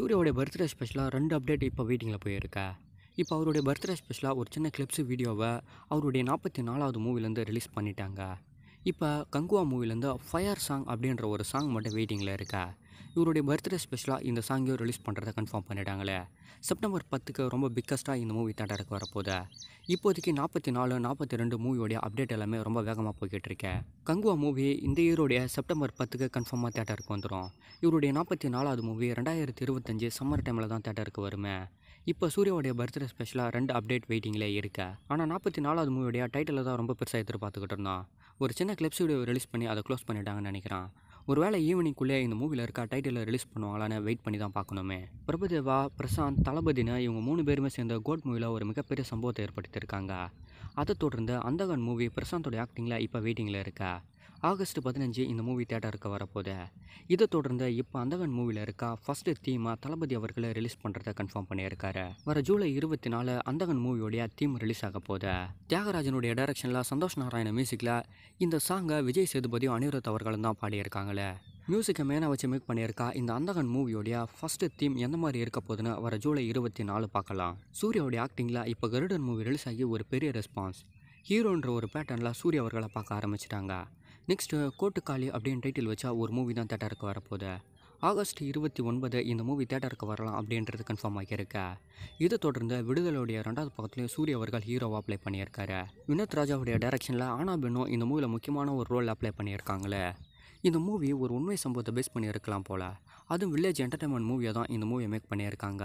சூர்யாவுடைய birthday ஸ்பெஷலாக ரெண்டு update இப்போ வெயிட்டிங்கில் போயிருக்கா இப்போ அவருடைய பர்த்டே ஸ்பெஷலாக ஒரு சின்ன கிளிப்ஸ் வீடியோவை அவருடைய நாற்பத்தி நாலாவது மூவிலேருந்து ரிலீஸ் பண்ணிட்டாங்க இப்போ கங்குவா மூவிலேருந்து ஃபயர் சாங் அப்படின்ற ஒரு சாங் மட்டும் வெயிட்டிங்கில் இருக்கா இவருடைய பர்த்டே ஸ்பெஷலாக இந்த சாங்கே ரிலீஸ் பண்ணுறதை கன்ஃபார்ம் பண்ணிட்டாங்களே செப்டம்பர் பத்துக்கு ரொம்ப பிக்கஸ்ட்டாக இந்த மூவி தேட்டருக்கு இருக்க இப்போதைக்கு நாற்பத்தி நாலு நாற்பத்தி ரெண்டு மூவியோடைய அப்டேட் எல்லாமே ரொம்ப வேகமாக போய்கிட்டு இருக்கேன் கங்குவா மூவி இந்த இயருடைய செப்டம்பர் பத்துக்கு கன்ஃபார்மாக தேட்டருக்கு வந்துடும் இவருடைய நாற்பத்தி நாலாவது மூவி ரெண்டாயிரத்தி இருபத்தஞ்சு சம்மர் டைமில் தான் தேட்டருக்கு வருமே இப்போ சூர்யாவுடைய பர்த்டே ஸ்பெஷலாக ரெண்டு அப்டேட் வெயிட்டிங்லேயே இருக்கு ஆனால் நாற்பத்தி நாலாவது மூவியோடைய டைட்டில் தான் ரொம்ப பெருசாக எதிர்பார்த்துக்கிட்டு இருந்தோம் ஒரு சின்ன கிளிப்ஸ் வீடியோ ரிலீஸ் பண்ணி அதை க்ளோஸ் பண்ணிட்டாங்கன்னு நினைக்கிறேன் ஒருவேளை ஈவினிங்குள்ளே இந்த மூவியில் இருக்கா டைட்டிலில் ரிலீஸ் பண்ணுவாங்களான்னு வெயிட் பண்ணி தான் பார்க்கணுமே பிரபுதேவா பிரசாந்த் தளபதினா இவங்க மூணு பேருமே சேர்ந்த கோட் மூவியில் ஒரு மிகப்பெரிய சம்பவத்தை ஏற்படுத்தியிருக்காங்க அதை தொடர்ந்து அந்தகன் மூவி பிரசாந்தோட ஆக்டிங்கில் இப்போ வெயிட்டிங்கில் இருக்கா ஆகஸ்ட் பதினஞ்சு இந்த மூவி தேட்டருக்கு வரப்போது இதை தொடர்ந்து இப்போ அந்தவன் மூவியில் இருக்கா ஃபஸ்ட்டு தீமாக தளபதி அவர்களை ரிலீஸ் பண்ணுறதை கன்ஃபார்ம் பண்ணியிருக்காரு வர ஜூலை இருபத்தி நாலு அந்தகன் மூவியோடைய தீம் ரிலீஸ் ஆக போது தியாகராஜனுடைய டைரக்ஷனில் சந்தோஷ் நாராயண மியூசிக்கில் இந்த சாங்கை விஜய் சேதுபதியும் அனிருத் அவர்களும் தான் பாடியிருக்காங்களே மியூசிக்கை மேனாக வச்சு மேக் பண்ணியிருக்கா இந்த அந்தகன் மூவியோடைய ஃபஸ்ட்டு தீம் எந்த மாதிரி இருக்க போதுன்னு வர ஜூலை இருபத்தி நாலு பார்க்கலாம் சூர்யாவுடைய ஆக்டிங்கில் இப்போ கருடன் மூவி ரிலீஸ் ஆகி ஒரு பெரிய ரெஸ்பான்ஸ் ஹீரோன்ற ஒரு பேட்டர்னில் சூர்யா அவர்களை பார்க்க ஆரம்பிச்சிட்டாங்க நெக்ஸ்ட்டு கோட்டுக்காளி அப்படின்னு டைட்டில் வச்சா ஒரு மூவி தான் தேட்டருக்கு வரப்போகுது ஆகஸ்ட் இருபத்தி ஒன்பது இந்த மூவி தேட்டருக்கு வரலாம் அப்படின்றது கன்ஃபார்ம் ஆகியிருக்க இதை தொடர்ந்து விடுதலையுடைய ரெண்டாவது பக்கத்துலேயும் சூரிய அவர்கள் ஹீரோவாக அப்ளை பண்ணியிருக்காரு வினோத் ராஜாவுடைய டேரக்ஷனில் ஆனா பெனோ இந்த மூவியில் முக்கியமான ஒரு ரோல் அப்ளை பண்ணியிருக்காங்களே இந்த மூவி ஒரு உண்மை சம்பவத்தை பேஸ் பண்ணியிருக்கலாம் போல் அதுவும் வில்லேஜ் என்டர்டைன்மெண்ட் மூவியை தான் இந்த மூவியை மேக் பண்ணியிருக்காங்க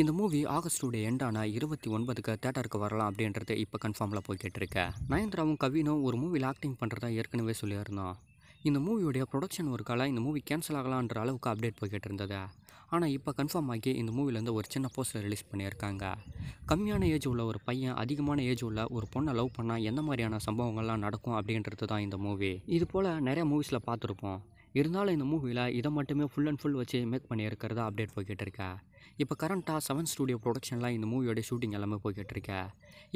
இந்த மூவி ஆகஸ்டோடைய எண்டான இருபத்தி ஒன்பதுக்கு தேட்டருக்கு வரலாம் அப்படின்றது இப்போ கன்ஃபார்மில் போய்கிட்டு இருக்கு கவினும் ஒரு மூவியில் ஆக்டிங் பண்ணுறதா ஏற்கனவே சொல்லியிருந்தோம் இந்த மூவியுடைய ப்ரொடக்ஷன் காலம் இந்த மூவி கேன்சல் ஆகலான்ற அளவுக்கு அப்டேட் போய்கிட்டு இருந்தது ஆனால் இப்போ கன்ஃபார்ம் ஆகி இந்த மூவிலேருந்து ஒரு சின்ன போஸ்டர் ரிலீஸ் பண்ணியிருக்காங்க கம்மியான ஏஜ் உள்ள ஒரு பையன் அதிகமான ஏஜ் உள்ள ஒரு பொண்ணை லவ் பண்ணால் எந்த மாதிரியான சம்பவங்கள்லாம் நடக்கும் அப்படின்றது தான் இந்த மூவி இது போல் நிறையா மூவிஸில் பார்த்துருப்போம் இருந்தாலும் இந்த மூவியில் இதை மட்டுமே ஃபுல் அண்ட் ஃபுல் வச்சு மேக் பண்ணியிருக்கிறதா அப்டேட் போய்கிட்டு இருக்கா இப்போ கரண்ட்டாக செவன் ஸ்டூடியோ ப்ரொடக்ஷனில் இந்த மூவியோட ஷூட்டிங் எல்லாமே போய்கிட்டு இருக்கா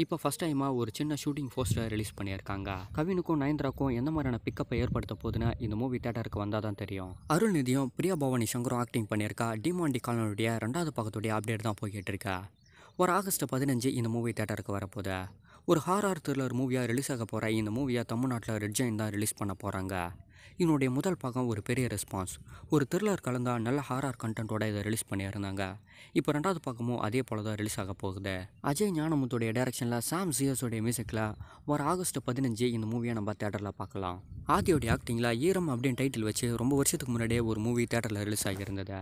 இப்போ ஃபஸ்ட் டைமாக ஒரு சின்ன ஷூட்டிங் போஸ்டர் ரிலீஸ் பண்ணியிருக்காங்க கவினுக்கும் நயன்தராக்கும் எந்த மாதிரியான பிக்கப்பை ஏற்படுத்த போதுன்னு இந்த மூவி தேட்டருக்கு வந்தால் தான் தெரியும் அருள்நிதியும் பிரியா பவானி சங்கரும் ஆக்டிங் பண்ணியிருக்கா டிமாண்டி காலனுடைய ரெண்டாவது பக்கத்துடைய அப்டேட் தான் போய்கிட்டு இருக்கா ஒரு ஆகஸ்ட் பதினஞ்சு இந்த மூவி தேட்டருக்கு வரப்போகுது ஒரு ஹாரார் த்ரில்லர் மூவியாக ரிலீஸ் ஆக போகிற இந்த மூவியை தமிழ்நாட்டில் ரெட் ஜெயின் தான் ரிலீஸ் பண்ண போகிறாங்க இவனுடைய முதல் பாகம் ஒரு பெரிய ரெஸ்பான்ஸ் ஒரு த்ரில்லர் கலந்தா நல்ல ஆர் கண்டென்ட்டோட இதை ரிலீஸ் பண்ணியிருந்தாங்க இப்போ ரெண்டாவது பக்கமும் அதே போல் தான் ரிலீஸ் ஆக போகுது அஜய் ஞானமுத்துடைய டேரக்ஷனில் சாம் ஜியஸோடைய மியூசிக்கில் வர ஆகஸ்ட் பதினஞ்சு இந்த மூவியை நம்ம தேட்டரில் பார்க்கலாம் ஆதியோடைய ஆக்டிங்கில் ஈரம் அப்படின்னு டைட்டில் வச்சு ரொம்ப வருஷத்துக்கு முன்னாடியே ஒரு மூவி தேட்டரில் ரிலீஸ் ஆகியிருந்தது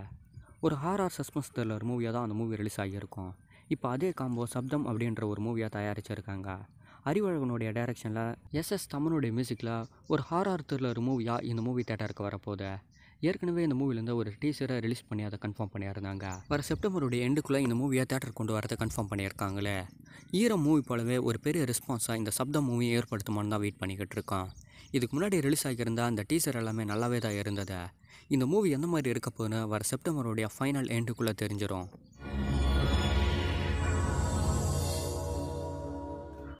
ஒரு ஆர் சஸ்பென்ஸ் த்ரில்லர் மூவியாக தான் அந்த மூவி ரிலீஸ் ஆகியிருக்கும் இப்போ அதே காம்போ சப்தம் அப்படின்ற ஒரு மூவியாக தயாரிச்சிருக்காங்க அறிவழகனுடைய டைரக்ஷனில் எஸ் எஸ் தமனுடைய மியூசிக்கில் ஒரு ஹாரார் த்ரில்லர் மூவியாக இந்த மூவி தேட்டருக்கு வரப்போகுது ஏற்கனவே இந்த மூவிலேருந்து ஒரு டீசரை ரிலீஸ் பண்ணி அதை கன்ஃபார்ம் பண்ணியிருந்தாங்க வர செப்டம்பருடைய எண்டுக்குள்ளே இந்த மூவியை தேட்டர் கொண்டு வரதை கன்ஃபார்ம் பண்ணியிருக்காங்களே ஈரம் மூவி போலவே ஒரு பெரிய ரெஸ்பான்ஸாக இந்த சப்த மூவி ஏற்படுத்துமான்னு தான் வெயிட் பண்ணிக்கிட்டு இருக்கோம் இதுக்கு முன்னாடி ரிலீஸ் ஆகியிருந்த அந்த டீசர் எல்லாமே நல்லாவே தான் இருந்தது இந்த மூவி எந்த மாதிரி இருக்க போகுதுன்னு வர செப்டம்பருடைய ஃபைனல் எண்டுக்குள்ளே தெரிஞ்சிடும்